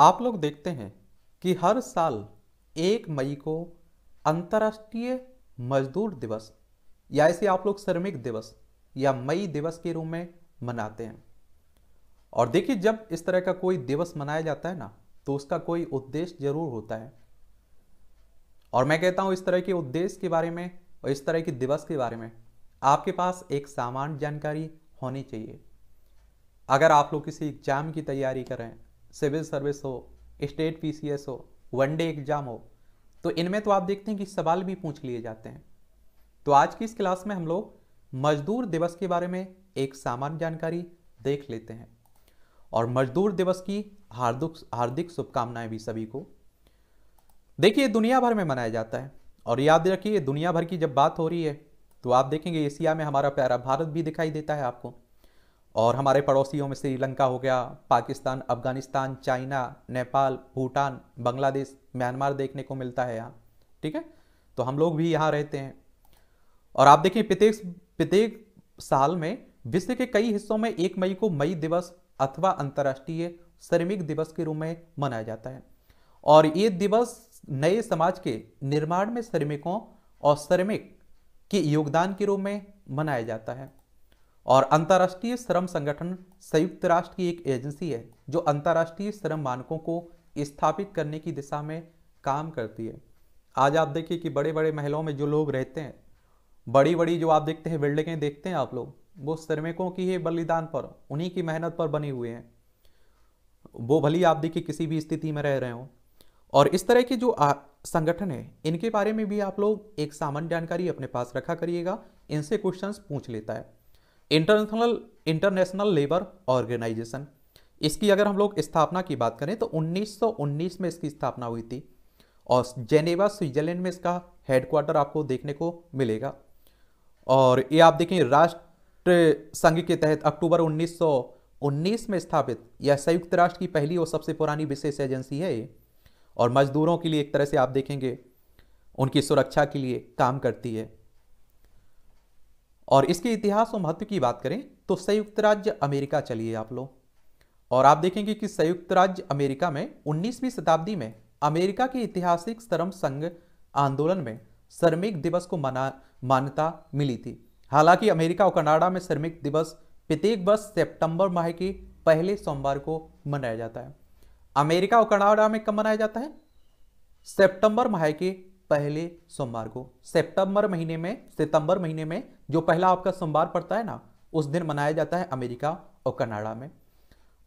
आप लोग देखते हैं कि हर साल एक मई को अंतर्राष्ट्रीय मजदूर दिवस या इसे आप लोग श्रमिक दिवस या मई दिवस के रूप में मनाते हैं और देखिए जब इस तरह का कोई दिवस मनाया जाता है ना तो उसका कोई उद्देश्य जरूर होता है और मैं कहता हूं इस तरह के उद्देश्य के बारे में और इस तरह के दिवस के बारे में आपके पास एक सामान्य जानकारी होनी चाहिए अगर आप लोग किसी एग्जाम की तैयारी कर रहे हैं सिविल सर्विस हो स्टेट पी हो वनडे एग्जाम हो तो इनमें तो आप देखते हैं कि सवाल भी पूछ लिए जाते हैं तो आज की इस क्लास में हम लोग मजदूर दिवस के बारे में एक सामान्य जानकारी देख लेते हैं और मजदूर दिवस की हार्दिक हार्दिक शुभकामनाएं भी सभी को देखिए दुनिया भर में मनाया जाता है और याद रखिए दुनिया भर की जब बात हो रही है तो आप देखेंगे एशिया में हमारा प्यारा भारत भी दिखाई देता है आपको और हमारे पड़ोसियों में श्रीलंका हो गया पाकिस्तान अफगानिस्तान चाइना नेपाल भूटान बांग्लादेश म्यांमार देखने को मिलता है यहाँ ठीक है तो हम लोग भी यहाँ रहते हैं और आप देखिए प्रत्येक प्रत्येक साल में विश्व के कई हिस्सों में एक मई को मई दिवस अथवा अंतर्राष्ट्रीय श्रमिक दिवस के रूप में मनाया जाता है और ये दिवस नए समाज के निर्माण में श्रमिकों और श्रमिक के योगदान के रूप में मनाया जाता है और अंतर्राष्ट्रीय श्रम संगठन संयुक्त राष्ट्र की एक एजेंसी है जो अंतर्राष्ट्रीय श्रम मानकों को स्थापित करने की दिशा में काम करती है आज आप देखिए कि बड़े बड़े महलों में जो लोग रहते हैं बड़ी बड़ी जो आप देखते हैं बिल्डिंगें देखते हैं आप लोग वो श्रमिकों की ही बलिदान पर उन्हीं की मेहनत पर बने हुए हैं वो भली आप देखिए किसी भी स्थिति में रह रहे हों और इस तरह के जो संगठन है इनके बारे में भी आप लोग एक सामान्य जानकारी अपने पास रखा करिएगा इनसे क्वेश्चंस पूछ लेता है इंटरनेशनल इंटरनेशनल लेबर ऑर्गेनाइजेशन इसकी अगर हम लोग स्थापना की बात करें तो 1919 में इसकी स्थापना हुई थी और जेनेवा स्विट्जरलैंड में इसका हेडक्वार्टर आपको देखने को मिलेगा और ये आप देखें राष्ट्र संघ के तहत अक्टूबर 1919 में स्थापित यह संयुक्त राष्ट्र की पहली और सबसे पुरानी विशेष एजेंसी है और मजदूरों के लिए एक तरह से आप देखेंगे उनकी सुरक्षा के लिए काम करती है और इसके इतिहास और महत्व की बात करें तो संयुक्त राज्य अमेरिका चलिए आप लोग और आप देखेंगे कि संयुक्त राज्य अमेरिका में 19वीं शताब्दी में अमेरिका के ऐतिहासिक श्रम संघ आंदोलन में श्रमिक दिवस को मना मान्यता मिली थी हालांकि अमेरिका और कनाडा में श्रमिक दिवस प्रत्येक वर्ष सितंबर माह के पहले सोमवार को मनाया जाता है अमेरिका और कनाडा में कब मनाया जाता है सितंबर माह के पहले सोमवार को सितंबर महीने में सितंबर महीने में जो पहला आपका सोमवार पड़ता है ना उस दिन मनाया जाता है अमेरिका और कनाडा में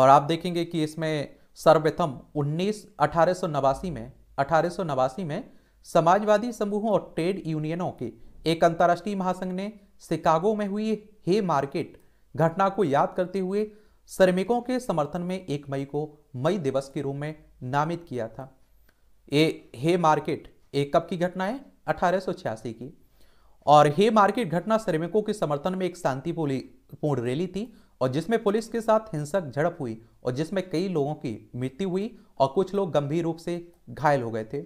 और आप देखेंगे कि इसमें सर्वप्रथम उन्नीस अठारह में अठारह में समाजवादी समूहों और ट्रेड यूनियनों के एक अंतर्राष्ट्रीय महासंघ ने शिकागो में हुई हे मार्केट घटना को याद करते हुए श्रमिकों के समर्थन में एक मई को मई दिवस के रूप में नामित किया था ये हे मार्केट एक कब की घटना है अठारह की और हे मार्केट घटना श्रमिकों के समर्थन में एक शांतिपूर्ण रैली थी और जिसमें पुलिस के साथ हिंसक झड़प हुई और जिसमें कई लोगों की मृत्यु हुई और कुछ लोग गंभीर रूप से घायल हो गए थे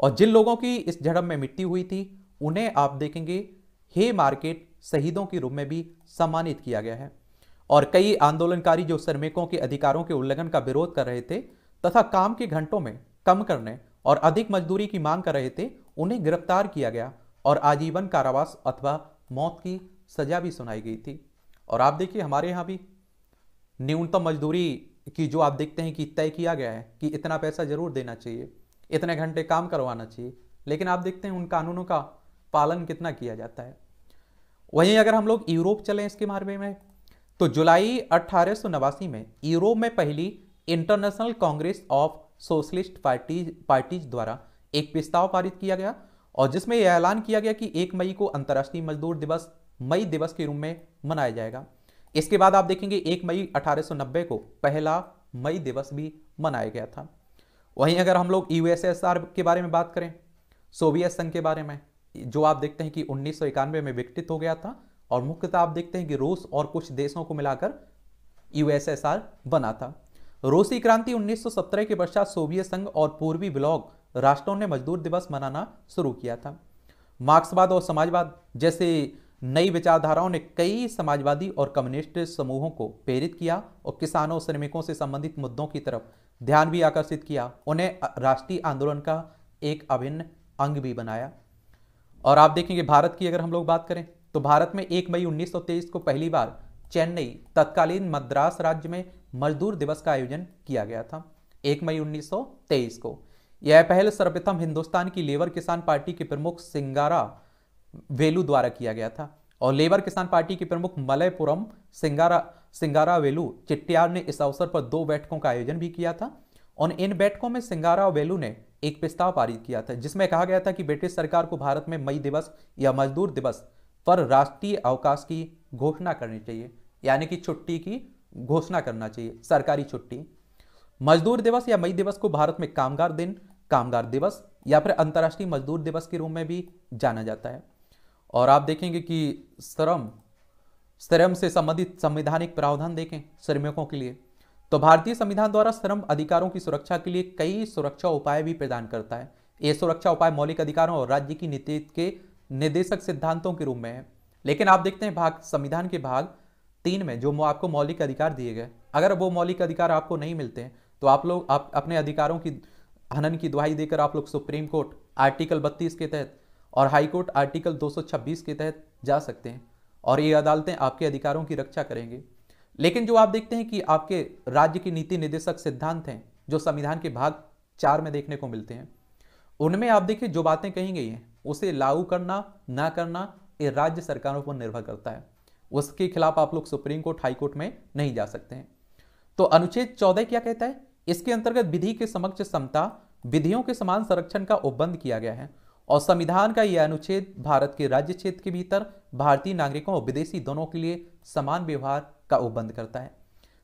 और जिन लोगों की इस झड़प में मृत्यु हुई थी उन्हें आप देखेंगे हे मार्केट शहीदों के रूप में भी सम्मानित किया गया है और कई आंदोलनकारी जो श्रमिकों के अधिकारों के उल्लंघन का विरोध कर रहे थे तथा काम के घंटों में कम करने और अधिक मजदूरी की मांग कर रहे थे उन्हें गिरफ्तार किया गया और आजीवन कारावास अथवा मौत की सजा भी सुनाई गई थी और आप देखिए हमारे यहाँ भी न्यूनतम मजदूरी की जो आप देखते हैं कि तय किया गया है कि इतना पैसा जरूर देना चाहिए इतने घंटे काम करवाना चाहिए लेकिन आप देखते हैं उन कानूनों का पालन कितना किया जाता है वहीं अगर हम लोग यूरोप चलें इसके मार्बे में तो जुलाई अट्ठारह में यूरोप में पहली international congress of socialist party parties द्वारा एक प्रस्ताव पारित किया गया और जिसमें यह ऐलान किया गया कि एक मई को अंतर्राष्ट्रीय मजदूर दिवस मई दिवस के रूप में मनाया जाएगा इसके बाद आप देखेंगे एक मई 1890 को पहला मई दिवस भी मनाया गया था वहीं अगर हम लोग यूएसएसआर के बारे में बात करें सोवियत संघ के बारे में जो आप देखते हैं कि उन्नीस में विकटित हो गया था और मुख्यतः आप देखते हैं कि रूस और कुछ देशों को मिलाकर यूएसएसआर बना था रूसी क्रांति 1917 के पश्चात सोवियत संघ और पूर्वी ब्लॉक राष्ट्रों ने मजदूर दिवस मनाना शुरू किया था मार्क्सवाद और समाजवाद जैसे नई विचारधाराओं ने कई समाजवादी और कम्युनिस्ट समूहों को प्रेरित किया और किसानों श्रमिकों से संबंधित मुद्दों की तरफ ध्यान भी आकर्षित किया उन्हें राष्ट्रीय आंदोलन का एक अभिन्न अंग भी बनाया और आप देखेंगे भारत की अगर हम लोग बात करें तो भारत में एक मई 1923 को पहली बार चेन्नई तत्कालीन मद्रास राज्य में मजदूर दिवस का आयोजन किया गया था 1 मई 1923 को यह पहल सर्वप्रथम हिंदुस्तान की लेबर किसान पार्टी के प्रमुख सिंगारा वेलू द्वारा किया गया था और लेबर किसान पार्टी के प्रमुख मलयपुरम सिंगारा सिंगारा वेलू चिट्टियार ने इस अवसर पर दो बैठकों का आयोजन भी किया था और इन बैठकों में सिंगारा वेलू ने एक प्रस्ताव पारित किया था जिसमें कहा गया था कि ब्रिटिश सरकार को भारत में मई दिवस या मजदूर दिवस पर राष्ट्रीय अवकाश की घोषणा करनी चाहिए यानी कि छुट्टी की घोषणा करना चाहिए सरकारी छुट्टी मजदूर दिवस या मई दिवस को भारत में कामगार दिन कामगार दिवस या फिर अंतर्राष्ट्रीय मजदूर दिवस के रूप में भी जाना जाता है और आप देखेंगे कि श्रम श्रम से संबंधित संवैधानिक प्रावधान देखें श्रमिकों के लिए तो भारतीय संविधान द्वारा श्रम अधिकारों की सुरक्षा के लिए कई सुरक्षा उपाय भी प्रदान करता है ये सुरक्षा उपाय मौलिक अधिकारों और राज्य की नीति के निर्देशक सिद्धांतों के रूप में है लेकिन आप देखते हैं भाग संविधान के भाग तीन में जो आपको मौलिक अधिकार दिए गए अगर वो मौलिक अधिकार आपको नहीं मिलते हैं तो आप लोग आप अपने अधिकारों की हनन की दुहाई देकर आप लोग सुप्रीम कोर्ट आर्टिकल बत्तीस के तहत और हाई कोर्ट आर्टिकल 226 के तहत जा सकते हैं और ये अदालतें आपके अधिकारों की रक्षा करेंगे लेकिन जो आप देखते हैं कि आपके राज्य की नीति निदेशक सिद्धांत हैं जो संविधान के भाग चार में देखने को मिलते हैं उनमें आप देखिए जो बातें कही गई हैं उसे लागू करना ना करना ये राज्य सरकारों पर निर्भर करता है उसके खिलाफ आप लोग सुप्रीम कोर्ट हाई कोर्ट में नहीं जा सकते हैं तो अनुच्छेद चौदह क्या कहता है इसके अंतर्गत विधि के समक्ष समता विधियों के समान संरक्षण का उपबंध किया गया है और संविधान का यह अनुच्छेद भारत के राज्य क्षेत्र के भीतर भारतीय नागरिकों और विदेशी दोनों के लिए समान व्यवहार का उपबंध करता है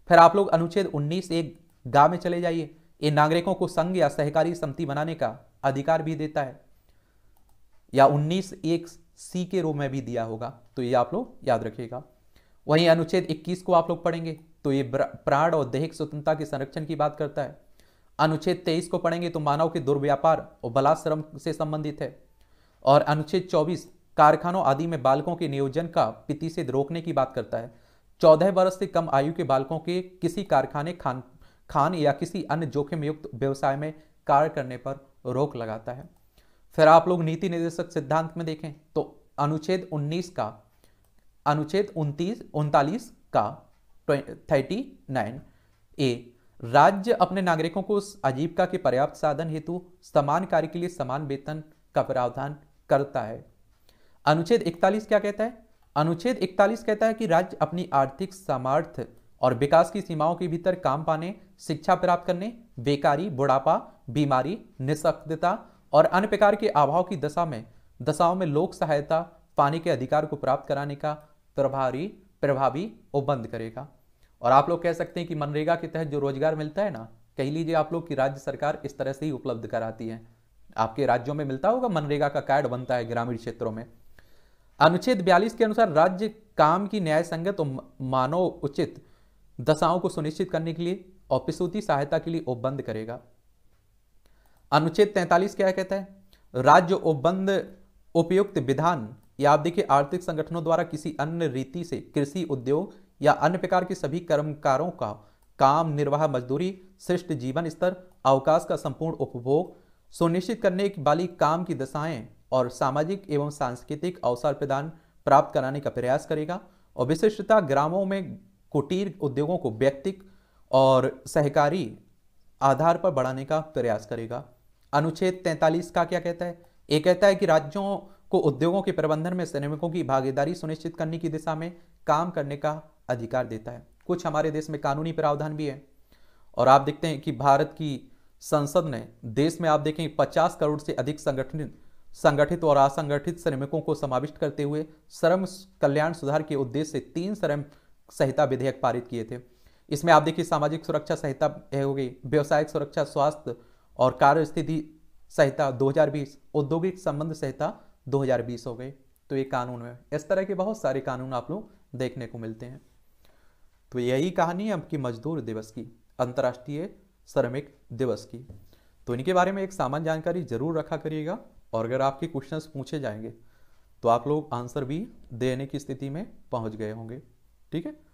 फिर आप लोग अनुच्छेद 19 एक गा में चले जाइए ये नागरिकों को संघ या सहकारी समिति बनाने का अधिकार भी देता है या 19 एक सी के रो में भी दिया होगा तो ये आप लोग याद रखिएगा वहीं अनुच्छेद 21 को आप लोग पढ़ेंगे तो ये प्राण और दैहिक स्वतंत्रता के संरक्षण की बात करता है अनुच्छेद 23 को पढ़ेंगे तो मानव के दुर्व्यापार और बलाश्रम से संबंधित है और अनुच्छेद 24 कारखानों आदि में बालकों के नियोजन का पीति से रोकने की बात करता है चौदह वर्ष से कम आयु के बालकों के किसी कारखाने खान खान या किसी अन्य जोखिम युक्त व्यवसाय में कार्य करने पर रोक लगाता है फिर आप लोग नीति निर्देशक सिद्धांत में देखें तो अनुच्छेद 19 का अनुच्छेद उनतीस उनतालीस का थर्टी नाइन ए राज्य अपने नागरिकों को आजीविका के पर्याप्त साधन हेतु समान कार्य के लिए समान वेतन का प्रावधान करता है अनुच्छेद 41 क्या कहता है अनुच्छेद 41 कहता है कि राज्य अपनी आर्थिक सामर्थ्य और विकास की सीमाओं के भीतर काम पाने शिक्षा प्राप्त करने बेकारी बुढ़ापा बीमारी निशक्तता और अन्य प्रकार के अभाव की दशा में दशाओं में लोक सहायता पानी के अधिकार को प्राप्त कराने का प्रभारी प्रभावी बंद करेगा और आप लोग कह सकते हैं कि मनरेगा के तहत जो रोजगार मिलता है ना कह लीजिए आप लोग की राज्य सरकार इस तरह से ही उपलब्ध कराती है आपके राज्यों में मिलता होगा मनरेगा का कार्ड बनता है ग्रामीण क्षेत्रों में अनुच्छेद बयालीस के अनुसार राज्य काम की न्याय संगत तो मानव उचित दशाओं को सुनिश्चित करने के लिए और सहायता के लिए उपबंध करेगा अनुच्छेद 43 क्या कहता है राज्य उपबंध उपयुक्त विधान या आप देखिए आर्थिक संगठनों द्वारा किसी अन्य रीति से कृषि उद्योग या अन्य प्रकार के सभी कर्मकारों का काम निर्वाह मजदूरी श्रेष्ठ जीवन स्तर अवकाश का संपूर्ण उपभोग सुनिश्चित करने वाली काम की दशाएं और सामाजिक एवं सांस्कृतिक अवसर प्रदान प्राप्त कराने का प्रयास करेगा और विशिष्टता ग्रामों में कुटीर उद्योगों को व्यक्तिक और सहकारी आधार पर बढ़ाने का प्रयास करेगा अनुच्छेद 43 का क्या कहता है ये कहता है कि राज्यों को उद्योगों के प्रबंधन में श्रमिकों की भागीदारी सुनिश्चित करने की दिशा में काम करने का अधिकार देता है कुछ हमारे देश में कानूनी प्रावधान भी है और आप देखते हैं कि भारत की संसद ने देश में आप देखें 50 करोड़ से अधिक संगठित संगठित और असंगठित श्रमिकों को समाविष्ट करते हुए श्रम कल्याण सुधार के उद्देश्य से तीन श्रम संहिता विधेयक पारित किए थे इसमें आप देखिए सामाजिक सुरक्षा संहिता हो गई व्यवसायिक सुरक्षा स्वास्थ्य और कार्य स्थिति संहिता 2020 औद्योगिक संबंध संहिता 2020 हो गई तो ये कानून है इस तरह के बहुत सारे कानून आप लोग देखने को मिलते हैं तो यही कहानी है आपकी मजदूर दिवस की अंतर्राष्ट्रीय श्रमिक दिवस की तो इनके बारे में एक सामान्य जानकारी जरूर रखा करिएगा और अगर आपके क्वेश्चंस पूछे जाएंगे तो आप लोग आंसर भी देने की स्थिति में पहुंच गए होंगे ठीक है